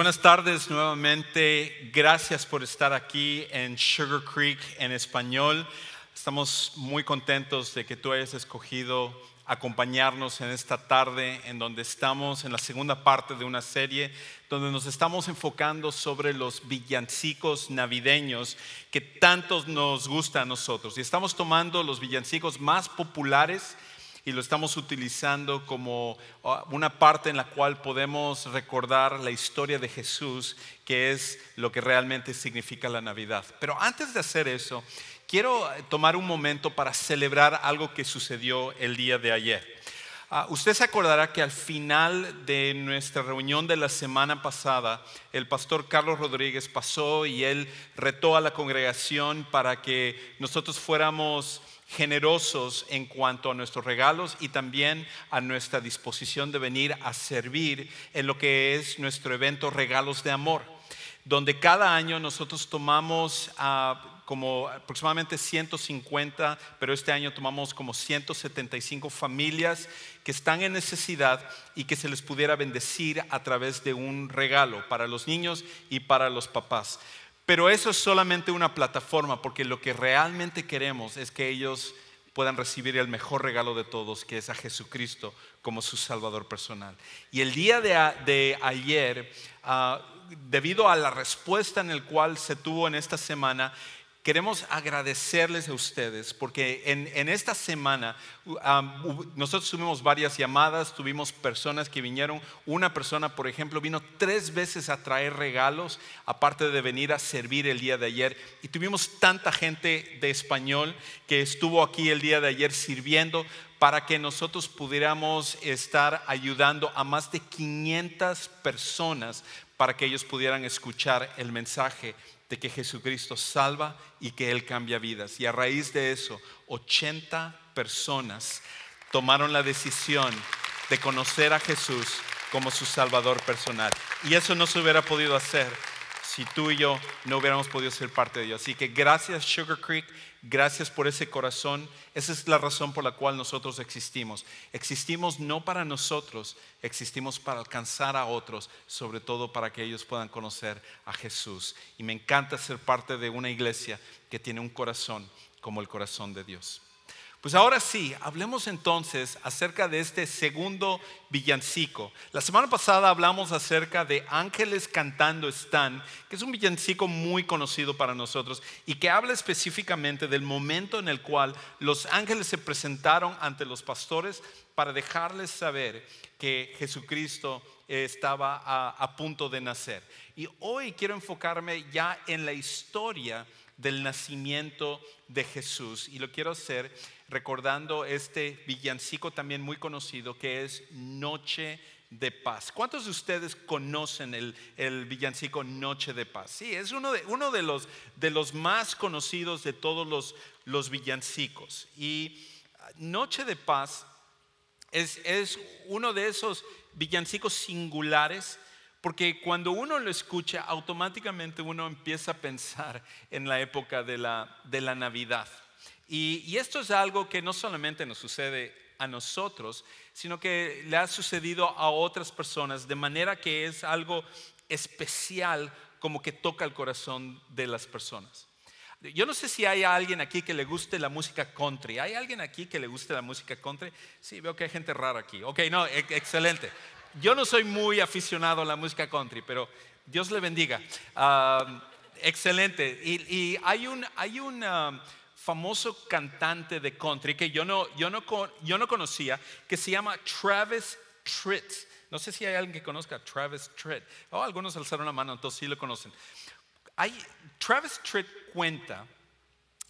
buenas tardes nuevamente. Gracias por estar aquí en Sugar Creek en español. Estamos muy contentos de que tú hayas escogido acompañarnos en esta tarde en donde estamos en la segunda parte de una serie donde nos estamos enfocando sobre los villancicos navideños que tantos nos gusta a nosotros. Y estamos tomando los villancicos más populares y lo estamos utilizando como ah, una parte en la cual podemos recordar la historia de Jesús, que es lo que realmente significa la Navidad. Pero antes de hacer eso, quiero eh, tomar un momento para celebrar algo que sucedió el día de ayer. Ah, usted se acordará que al final de nuestra reunión de la semana pasada, el pastor Carlos Rodríguez pasó y él retó a la congregación para que nosotros fuéramos generosos en cuanto a nuestros regalos y también a nuestra disposición de venir a servir en lo que es nuestro evento Regalos de Amor, donde cada año nosotros tomamos ah, como aproximadamente 150, pero este año tomamos como 175 familias que están en necesidad y que se les pudiera bendecir a través de un regalo para los niños y para los papás. Pero eso es solamente una plataforma, porque lo que realmente queremos es que ellos puedan recibir el mejor regalo de todos, que es a Jesucristo como su Salvador personal. Y el día de, ayer, ah, debido a la respuesta en el cual se tuvo en esta semana, queremos agradecerles a ustedes porque en, esta semana uh, nosotros tuvimos varias llamadas, tuvimos personas que vinieron. Una persona, por ejemplo, vino tres veces a traer regalos, aparte de venir a servir el día de ayer. Y tuvimos tanta gente de español que estuvo aquí el día de ayer sirviendo para que nosotros pudiéramos estar ayudando a más de 500 personas para que ellos pudieran escuchar el mensaje de que Jesucristo salva y que Él cambia vidas. Y a raíz de eso, 80 personas tomaron la decisión de conocer a Jesús como su Salvador personal. Y eso no se hubiera podido hacer si tú y yo no hubiéramos podido ser parte de ello. Así que gracias Sugar Creek, gracias por ese corazón. Esa es la razón por la cual nosotros existimos. Existimos no para nosotros, existimos para alcanzar a otros, sobre todo para que ellos puedan conocer a Jesús. Y me encanta ser parte de una iglesia que tiene un corazón como el corazón de Dios. Pues ahora sí, hablemos entonces acerca de este segundo villancico. La semana pasada hablamos acerca de Ángeles cantando están, que es un villancico muy conocido para nosotros y que habla específicamente del momento en el cual los ángeles se presentaron ante los pastores para dejarles saber que Jesucristo estaba a, a punto de nacer. Y hoy quiero enfocarme ya en la historia del nacimiento de Jesús y lo quiero hacer recordando este villancico también muy conocido que es Noche de Paz. ¿Cuántos de ustedes conocen el, villancico Noche de Paz? Sí, es uno de, uno de, los, más conocidos de todos los, villancicos. Y ah, Noche de Paz es, uno de esos villancicos singulares. Porque cuando uno lo escucha, automáticamente uno empieza a pensar en la época de la Navidad. Y, esto es algo que no solamente nos sucede a nosotros, sino que le ha sucedido a otras personas, de manera que es algo especial como que toca el corazón de las personas. Yo no sé si hay alguien aquí que le guste la música country. ¿Hay alguien aquí que le guste la música country? Sí, veo que hay gente rara aquí. Ok, no, e-, excelente. Yo no soy muy aficionado a la música country, pero Dios le bendiga. Ah, excelente. Y, hay un, hay ah, famoso cantante de country que yo no, yo conocía, que se llama Travis Tritt. No sé si hay alguien que conozca Travis Tritt. Oh, algunos alzaron la mano, entonces sí lo conocen. Hay, Travis Tritt cuenta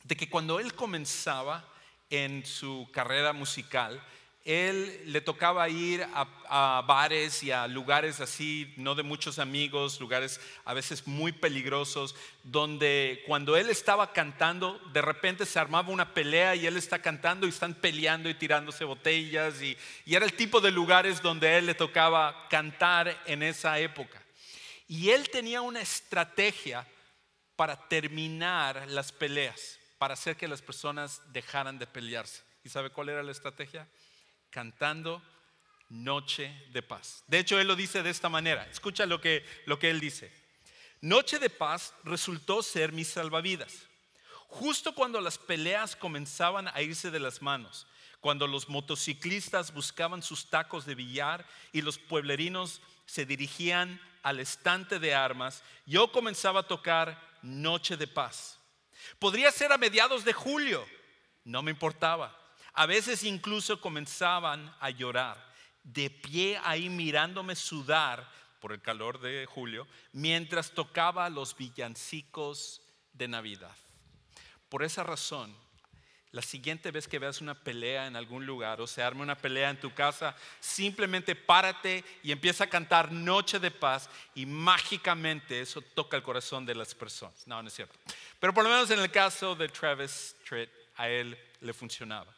de que cuando él comenzaba en su carrera musical, él le tocaba ir a, bares y a lugares así, no de muchos amigos, lugares a veces muy peligrosos, donde cuando él estaba cantando, de repente se armaba una pelea y él está cantando y están peleando y tirándose botellas y, era el tipo de lugares donde él le tocaba cantar en esa época. Y él tenía una estrategia para terminar las peleas, para hacer que las personas dejaran de pelearse. ¿Y sabe cuál era la estrategia? cantando noche de paz. De hecho, él lo dice de esta manera. Escucha lo que, él dice. Noche de paz resultó ser mis salvavidas. Justo cuando las peleas comenzaban a irse de las manos, cuando los motociclistas buscaban sus tacos de billar y los pueblerinos se dirigían al estante de armas, yo comenzaba a tocar Noche de Paz. Podría ser a mediados de julio, no me importaba. A veces incluso comenzaban a llorar, de pie ahí mirándome sudar por el calor de julio, mientras tocaba los villancicos de Navidad. Por esa razón, la siguiente vez que veas una pelea en algún lugar o se arme una pelea en tu casa, simplemente párate y empieza a cantar Noche de Paz y mágicamente eso toca el corazón de las personas. No, no es cierto. Pero por lo menos en el caso de Travis Tritt, a él le funcionaba.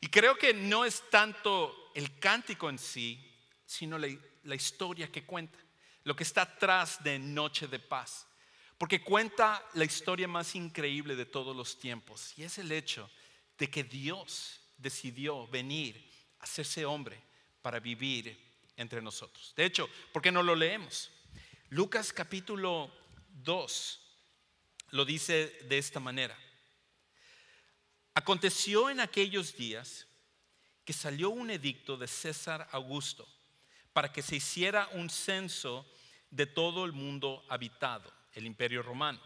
Y creo que no es tanto el cántico en sí, sino la, historia que cuenta, lo que está atrás de Noche de Paz. Porque cuenta la historia más increíble de todos los tiempos, y es el hecho de que Dios decidió venir, a hacerse hombre, para vivir entre nosotros. De hecho, ¿por qué no lo leemos? Lucas capítulo 2 lo dice de esta manera. Aconteció en aquellos días que salió un edicto de César Augusto para que se hiciera un censo de todo el mundo habitado, el imperio romano.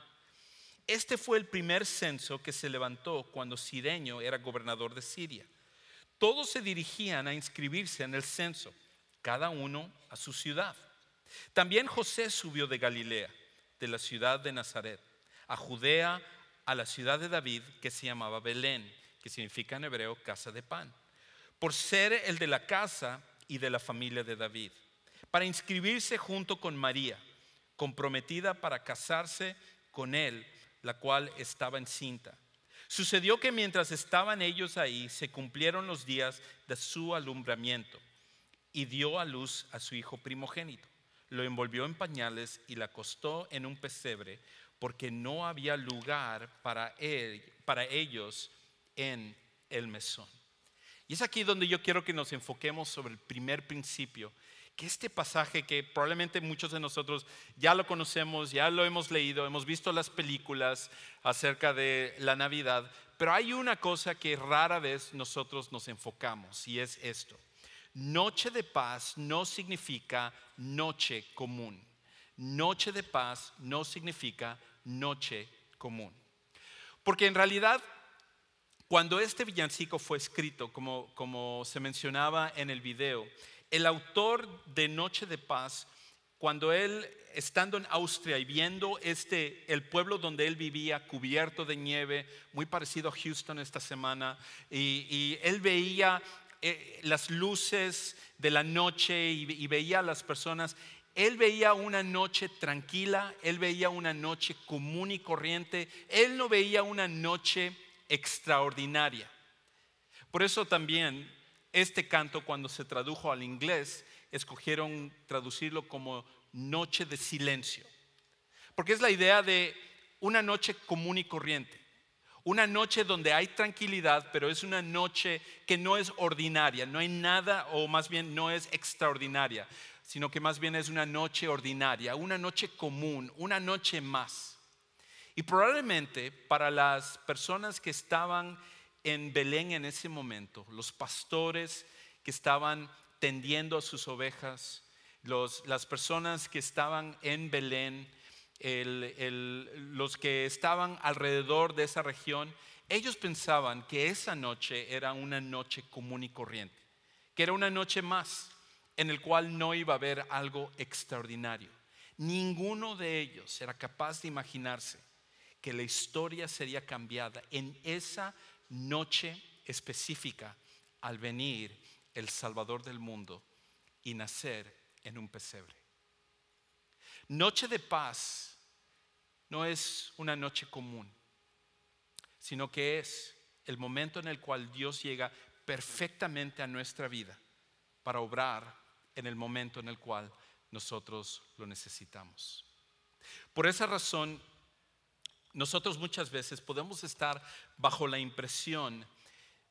Este fue el primer censo que se levantó cuando Sireño era gobernador de Siria. Todos se dirigían a inscribirse en el censo, cada uno a su ciudad. También José subió de Galilea, de la ciudad de Nazaret, a Judea, a la ciudad de David que se llamaba Belén, que significa en hebreo casa de pan, por ser el de la casa y de la familia de David, para inscribirse junto con María, comprometida para casarse con él, la cual estaba encinta. Sucedió que mientras estaban ellos ahí, se cumplieron los días de su alumbramiento y dio a luz a su hijo primogénito. Lo envolvió en pañales y la acostó en un pesebre porque no había lugar para, él, para ellos en el mesón. Y es aquí donde yo quiero que nos enfoquemos sobre el primer principio, que este pasaje que probablemente muchos de nosotros ya lo conocemos, ya lo hemos leído, hemos visto las películas acerca de la Navidad, pero hay una cosa que rara vez nosotros nos enfocamos y es esto. Noche de paz no significa noche común. Noche de paz no significa noche común. Porque en realidad, cuando este villancico fue escrito, como, se mencionaba en el video, el autor de Noche de Paz, cuando él estando en Austria y viendo este el pueblo donde él vivía cubierto de nieve, muy parecido a Houston esta semana, y, él veía eh, las luces de la noche y, y veía a las personas él veía una noche tranquila, él veía una noche común y corriente, él no veía una noche extraordinaria. Por eso también este canto cuando se tradujo al inglés, escogieron traducirlo como noche de silencio, porque es la idea de una noche común y corriente. Una noche donde hay tranquilidad, pero es una noche que no es ordinaria, no hay nada, o más bien no es extraordinaria sino que más bien es una noche ordinaria, una noche común, una noche más. Y probablemente para las personas que estaban en Belén en ese momento, los pastores que estaban tendiendo a sus ovejas, las personas que estaban en Belén, los que estaban alrededor de esa región, ellos pensaban que esa noche era una noche común y corriente, que era una noche más, en el cual no iba a haber algo extraordinario. Ninguno de ellos era capaz de imaginarse que la historia sería cambiada en esa noche específica al venir el Salvador del mundo y nacer en un pesebre. Noche de paz no es una noche común, sino que es el momento en el cual Dios llega perfectamente a nuestra vida para obrar en el momento en el cual nosotros lo necesitamos. Por esa razón, nosotros muchas veces podemos estar bajo la impresión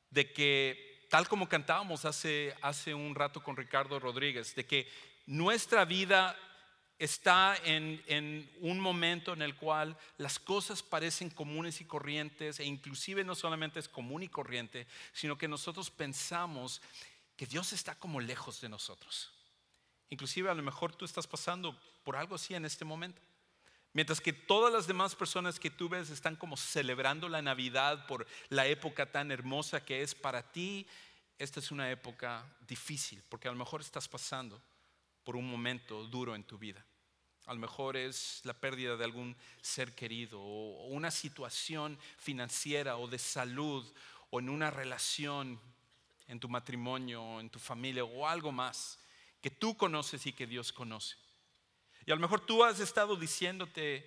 de que, tal como cantábamos hace, hace un rato con Ricardo Rodríguez, de que nuestra vida está en, en, un momento en el cual las cosas parecen comunes y corrientes, e inclusive no solamente es común y corriente, sino que nosotros pensamos que Dios está como lejos de nosotros. Inclusive a lo mejor tú estás pasando por algo así en este momento. Mientras que todas las demás personas que tú ves están como celebrando la Navidad por la época tan hermosa que es para ti, esta es una época difícil, porque a lo mejor estás pasando por un momento duro en tu vida. A lo mejor es la pérdida de algún ser querido o una situación financiera o de salud o en una relación en tu matrimonio, en tu familia o algo más que tú conoces y que Dios conoce. Y a lo mejor tú has estado diciéndote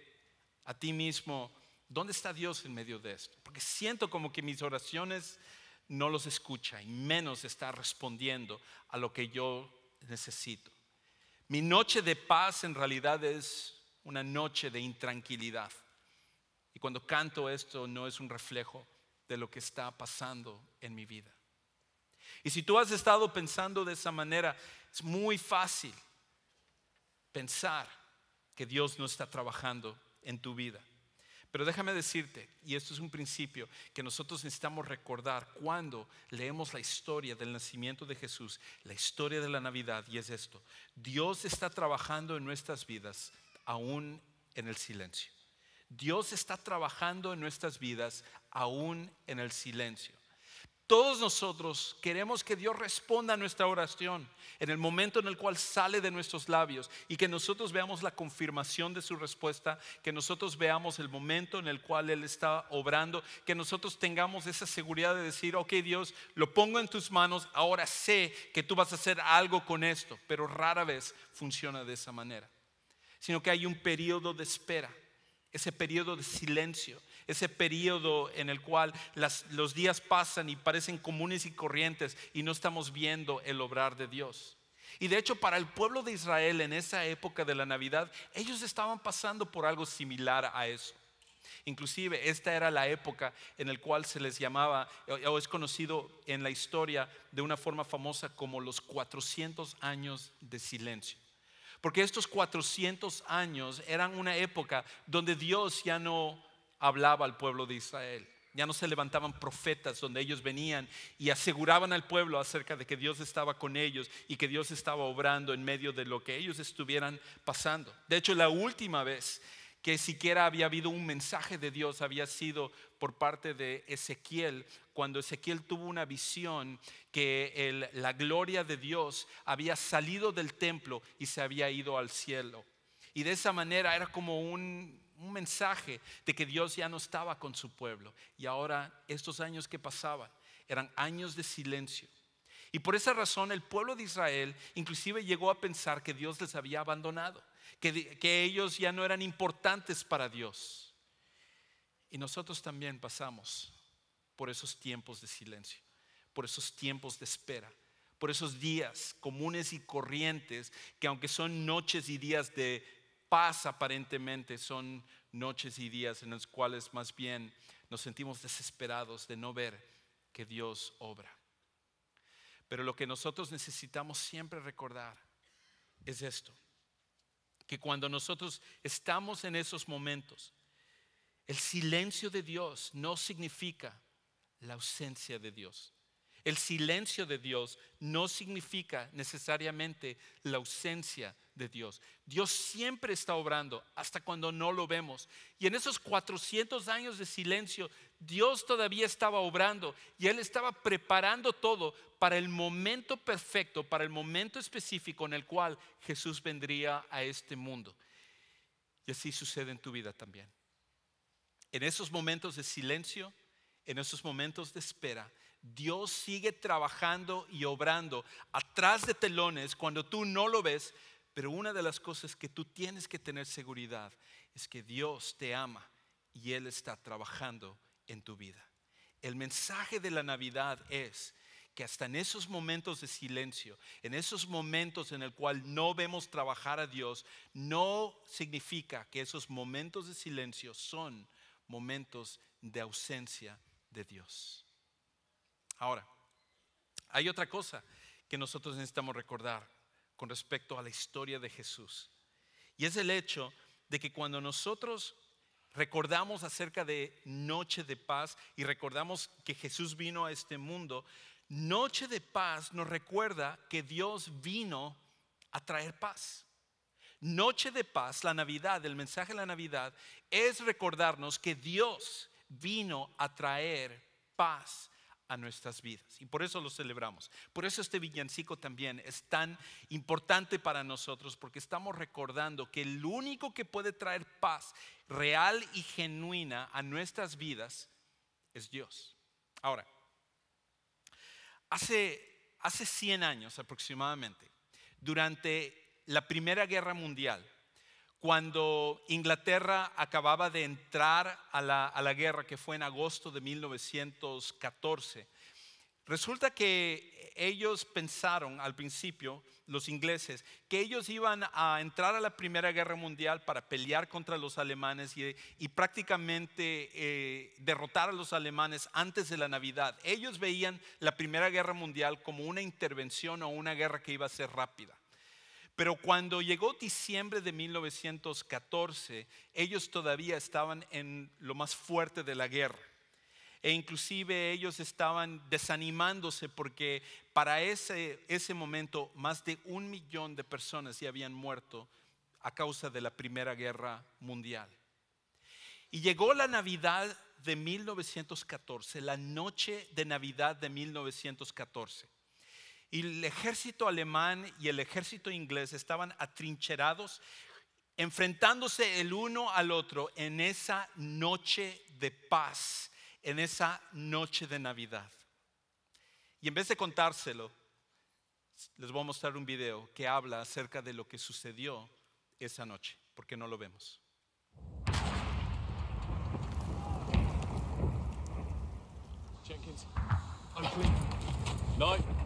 a ti mismo, ¿dónde está Dios en medio de esto? Porque siento como que mis oraciones no los escucha y menos está respondiendo a lo que yo necesito. Mi noche de paz en realidad es una noche de intranquilidad. Y cuando canto esto no es un reflejo de lo que está pasando en mi vida. Y si tú has estado pensando de esa manera, es muy fácil pensar que Dios no está trabajando en tu vida. Pero déjame decirte, y esto es un principio que nosotros necesitamos recordar cuando leemos la historia del nacimiento de Jesús, la historia de la Navidad, y es esto, Dios está trabajando en nuestras vidas aún en el silencio. Dios está trabajando en nuestras vidas aún en el silencio. Todos nosotros queremos que Dios responda a nuestra oración en el momento en el cual sale de nuestros labios y que nosotros veamos la confirmación de su respuesta, que nosotros veamos el momento en el cual Él está obrando, que nosotros tengamos esa seguridad de decir, ok Dios, lo pongo en tus manos, ahora sé que tú vas a hacer algo con esto, pero rara vez funciona de esa manera, sino que hay un periodo de espera, ese periodo de silencio ese periodo en el cual los días pasan y parecen comunes y corrientes y no estamos viendo el obrar de Dios. Y de hecho para el pueblo de Israel en esa época de la Navidad, ellos estaban pasando por algo similar a eso. Inclusive esta era la época en el cual se les llamaba, o es conocido en la historia de una forma famosa como los 400 años de silencio. Porque estos 400 años eran una época donde Dios ya no hablaba al pueblo de Israel. Ya no se levantaban profetas donde ellos venían y aseguraban al pueblo acerca de que Dios estaba con ellos y que Dios estaba obrando en medio de lo que ellos estuvieran pasando. De hecho, la última vez que siquiera había habido un mensaje de Dios había sido por parte de Ezequiel, cuando Ezequiel tuvo una visión que la gloria de Dios había salido del templo y se había ido al cielo. Y de esa manera era como un un mensaje de que Dios ya no estaba con su pueblo. Y ahora estos años que pasaban eran años de silencio. Y por esa razón el pueblo de Israel inclusive llegó a pensar que Dios les había abandonado, que, que ellos ya no eran importantes para Dios. Y nosotros también pasamos por esos tiempos de silencio, por esos tiempos de espera, por esos días comunes y corrientes que aunque son noches y días de pasa aparentemente son noches y días en los cuales más bien nos sentimos desesperados de no ver que Dios obra. Pero lo que nosotros necesitamos siempre recordar es esto, que cuando nosotros estamos en esos momentos, el silencio de Dios no significa la ausencia de Dios. El silencio de Dios no significa necesariamente la ausencia Dios. Dios siempre está obrando hasta cuando no lo vemos. Y en esos 400 años de silencio, Dios todavía estaba obrando y Él estaba preparando todo para el momento perfecto, para el momento específico en el cual Jesús vendría a este mundo. Y así sucede en tu vida también. En esos momentos de silencio, en esos momentos de espera, Dios sigue trabajando y obrando atrás de telones cuando tú no lo ves, pero una de las cosas que tú tienes que tener seguridad es que Dios te ama y Él está trabajando en tu vida. El mensaje de la Navidad es que hasta en esos momentos de silencio, en esos momentos en el cual no vemos trabajar a Dios, no significa que esos momentos de silencio son momentos de ausencia de Dios. Ahora, hay otra cosa que nosotros necesitamos recordar con respecto a la historia de Jesús. Y es el hecho de que cuando nosotros recordamos acerca de Noche de Paz y recordamos que Jesús vino a este mundo, Noche de Paz nos recuerda que Dios vino a traer paz. Noche de Paz, la Navidad, el mensaje de la Navidad, es recordarnos que Dios vino a traer paz a nuestras vidas. Y por eso lo celebramos. Por eso este villancico también es tan importante para nosotros, porque estamos recordando que el único que puede traer paz real y genuina a nuestras vidas es Dios. Ahora, hace, hace 100 años aproximadamente, durante la Primera Guerra Mundial, cuando Inglaterra acababa de entrar a la, guerra, que fue en agosto de 1914. Resulta que ellos pensaron al principio, los ingleses, que ellos iban a entrar a la Primera Guerra Mundial para pelear contra los alemanes y, prácticamente eh, derrotar a los alemanes antes de la Navidad. Ellos veían la Primera Guerra Mundial como una intervención o una guerra que iba a ser rápida. Pero cuando llegó diciembre de 1914, ellos todavía estaban en lo más fuerte de la guerra. E inclusive ellos estaban desanimándose porque para ese, ese momento más de un millón de personas ya habían muerto a causa de la Primera Guerra Mundial. Y llegó la Navidad de 1914, la noche de Navidad de 1914. Y el ejército alemán y el ejército inglés estaban atrincherados, enfrentándose el uno al otro en esa noche de paz, en esa noche de Navidad. Y en vez de contárselo, les voy a mostrar un video que habla acerca de lo que sucedió esa noche, porque no lo vemos. No.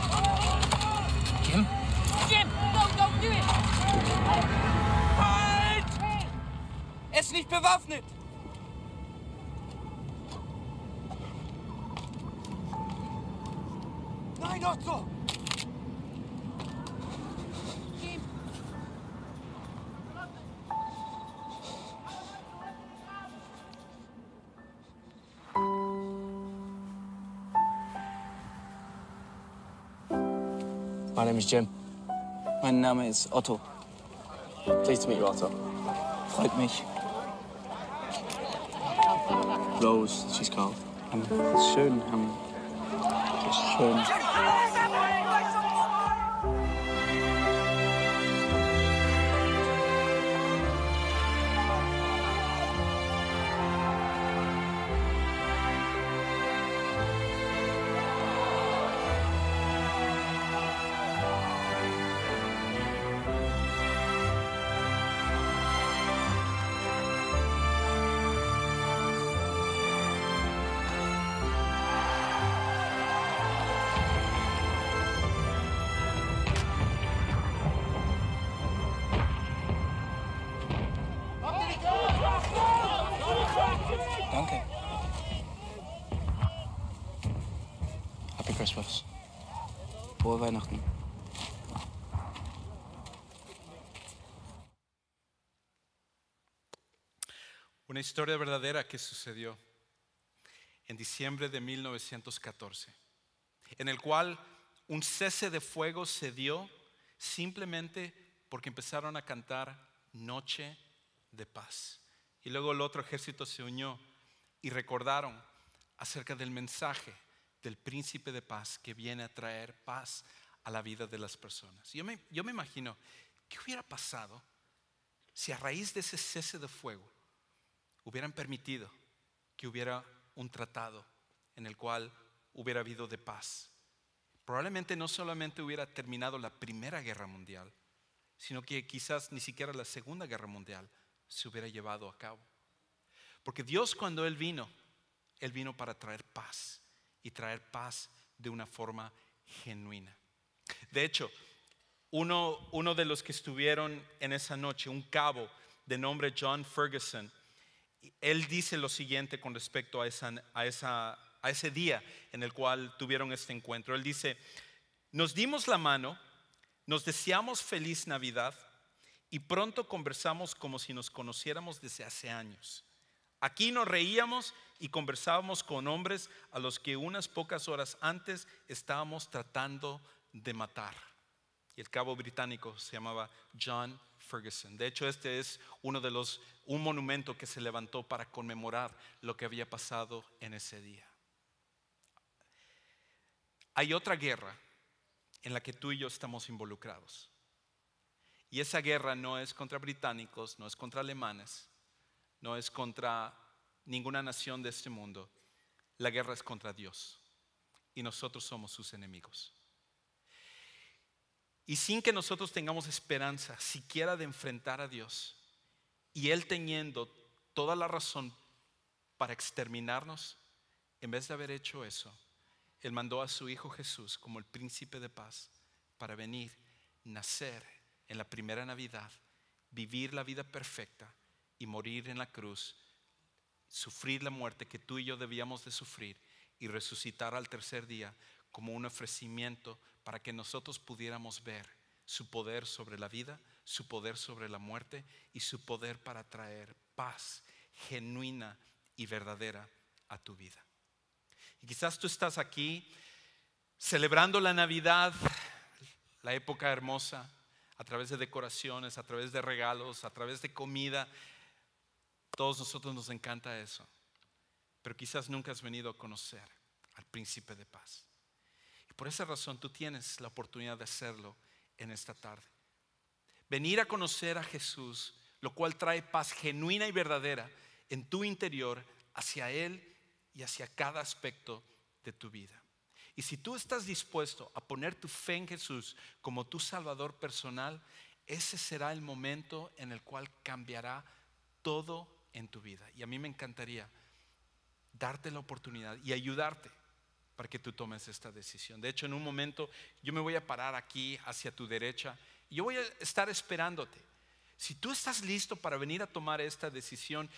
ist nicht bewaffnet. Nein, Otto! So. My name is Jim. Mein Name ist Otto. Pleased to meet you, Otto. Freut mich. Rose, she's called. And schön, um, schön. Una historia verdadera que sucedió en diciembre de 1914, en el cual un cese de fuego se dio simplemente porque empezaron a cantar Noche de Paz. Y luego el otro ejército se unió y recordaron acerca del mensaje del príncipe de paz que viene a traer paz a la vida de las personas. Yo me, imagino, ¿qué hubiera pasado si a raíz de ese cese de fuego hubieran permitido que hubiera un tratado en el cual hubiera habido de paz? Probablemente no solamente hubiera terminado la Primera Guerra Mundial, sino que quizás ni siquiera la Segunda Guerra Mundial se hubiera llevado a cabo. Porque Dios cuando Él vino, Él vino para traer paz y traer paz de una forma genuina. De hecho, uno, uno de los que estuvieron en esa noche, un cabo de nombre John Ferguson, él dice lo siguiente con respecto a, esa, a, esa, a ese día en el cual tuvieron este encuentro. Él dice, nos dimos la mano, nos deseamos feliz Navidad y pronto conversamos como si nos conociéramos desde hace años. Aquí nos reíamos y conversábamos con hombres a los que unas pocas horas antes estábamos tratando de matar. Y el cabo británico se llamaba John Ferguson. De hecho, este es uno de los un monumento que se levantó para conmemorar lo que había pasado en ese día. Hay otra guerra en la que tú y yo estamos involucrados. Y esa guerra no es contra británicos, no es contra alemanes, no es contra ninguna nación de este mundo. La guerra es contra Dios y nosotros somos sus enemigos. Y sin que nosotros tengamos esperanza siquiera de enfrentar a Dios y Él teniendo toda la razón para exterminarnos, en vez de haber hecho eso, Él mandó a su Hijo Jesús como el príncipe de paz para venir, nacer en la primera Navidad, vivir la vida perfecta y morir en la cruz, sufrir la muerte que tú y yo debíamos de sufrir y resucitar al tercer día como un ofrecimiento para que nosotros pudiéramos ver su poder sobre la vida, su poder sobre la muerte y su poder para traer paz genuina y verdadera a tu vida. Y quizás tú estás aquí celebrando la Navidad, la época hermosa, a través de decoraciones, a través de regalos, a través de comida, todos nosotros nos encanta eso, pero quizás nunca has venido a conocer al príncipe de paz. Y por esa razón tú tienes la oportunidad de hacerlo en esta tarde. Venir a conocer a Jesús, lo cual trae paz genuina y verdadera en tu interior hacia Él y hacia cada aspecto de tu vida. Y si tú estás dispuesto a poner tu fe en Jesús como tu Salvador personal, ese será el momento en el cual cambiará todo en tu vida. Y a mí me encantaría darte la oportunidad y ayudarte para que tú tomes esta decisión. De hecho, en un momento yo me voy a parar aquí hacia tu derecha y yo voy a estar esperándote. Si tú estás listo para venir a tomar esta decisión,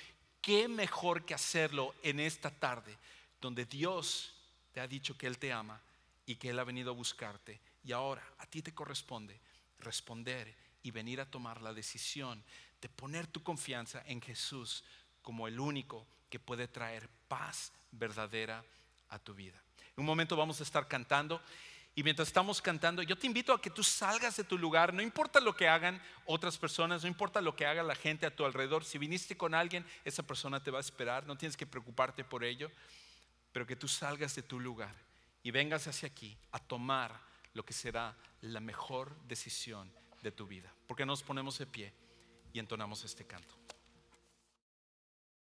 qué mejor que hacerlo en esta tarde, donde Dios te ha dicho que Él te ama y que Él ha venido a buscarte. Y ahora a ti te corresponde responder y venir a tomar la decisión de poner tu confianza en Jesús como el único que puede traer paz verdadera a tu vida. En un momento vamos a estar cantando y mientras estamos cantando, yo te invito a que tú salgas de tu lugar, no importa lo que hagan otras personas, no importa lo que haga la gente a tu alrededor, si viniste con alguien, esa persona te va a esperar, no tienes que preocuparte por ello, pero que tú salgas de tu lugar y vengas hacia aquí a tomar lo que será la mejor decisión de tu vida. Porque nos ponemos de pie? y entonamos este canto.